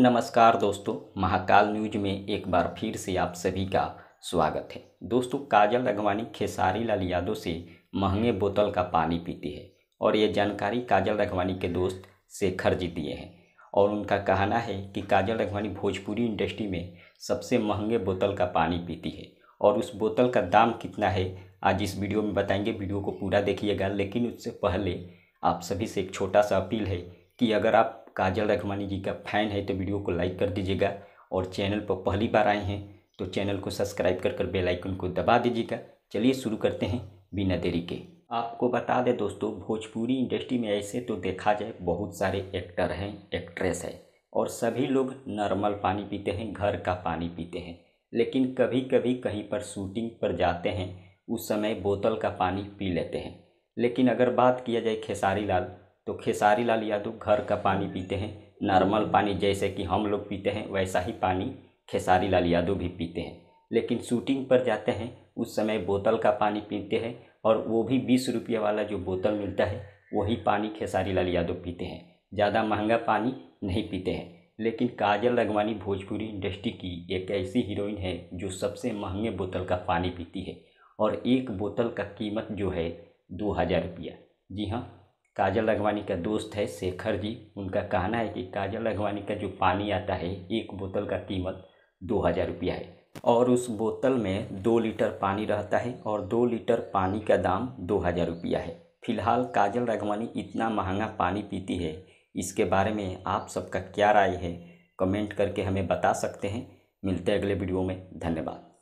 नमस्कार दोस्तों महाकाल न्यूज में एक बार फिर से आप सभी का स्वागत है दोस्तों काजल रघवानी खेसारी लाल यादव से महंगे बोतल का पानी पीती है और ये जानकारी काजल रघवानी के दोस्त शेखर जी दिए हैं और उनका कहना है कि काजल रघवानी भोजपुरी इंडस्ट्री में सबसे महंगे बोतल का पानी पीती है और उस बोतल का दाम कितना है आज इस वीडियो में बताएंगे वीडियो को पूरा देखिएगा लेकिन उससे पहले आप सभी से एक छोटा सा अपील है कि अगर आप काजल रखमानी जी का फैन है तो वीडियो को लाइक कर दीजिएगा और चैनल पर पहली बार आए हैं तो चैनल को सब्सक्राइब कर कर बेलाइकन को दबा दीजिएगा चलिए शुरू करते हैं बिना देरी के आपको बता दें दोस्तों भोजपुरी इंडस्ट्री में ऐसे तो देखा जाए बहुत सारे एक्टर हैं एक्ट्रेस हैं और सभी लोग नॉर्मल पानी पीते हैं घर का पानी पीते हैं लेकिन कभी कभी कहीं पर शूटिंग पर जाते हैं उस समय बोतल का पानी पी लेते हैं लेकिन अगर बात किया जाए खेसारी लाल तो खेसारी लाल यादव तो घर का पानी पीते हैं नॉर्मल पानी जैसे कि हम लोग पीते हैं वैसा ही पानी खेसारी लाल यादव तो भी पीते हैं लेकिन शूटिंग पर जाते हैं उस समय बोतल का पानी पीते हैं और वो भी बीस रुपये वाला जो बोतल मिलता है वही पानी खेसारी लाल यादव तो पीते हैं ज़्यादा महंगा पानी नहीं पीते हैं लेकिन काजल रगवानी भोजपुरी इंडस्ट्री की एक ऐसी हीरोइन है जो सबसे महंगे बोतल का पानी पीती है और एक बोतल का कीमत जो है दो हज़ार रुपया जी हाँ काजल अगवानी का दोस्त है शेखर जी उनका कहना है कि काजल अगवानी का जो पानी आता है एक बोतल का कीमत दो हज़ार रुपया है और उस बोतल में दो लीटर पानी रहता है और दो लीटर पानी का दाम दो हज़ार रुपया है फिलहाल काजल राघवानी इतना महंगा पानी पीती है इसके बारे में आप सबका क्या राय है कमेंट करके हमें बता सकते हैं मिलते हैं अगले वीडियो में धन्यवाद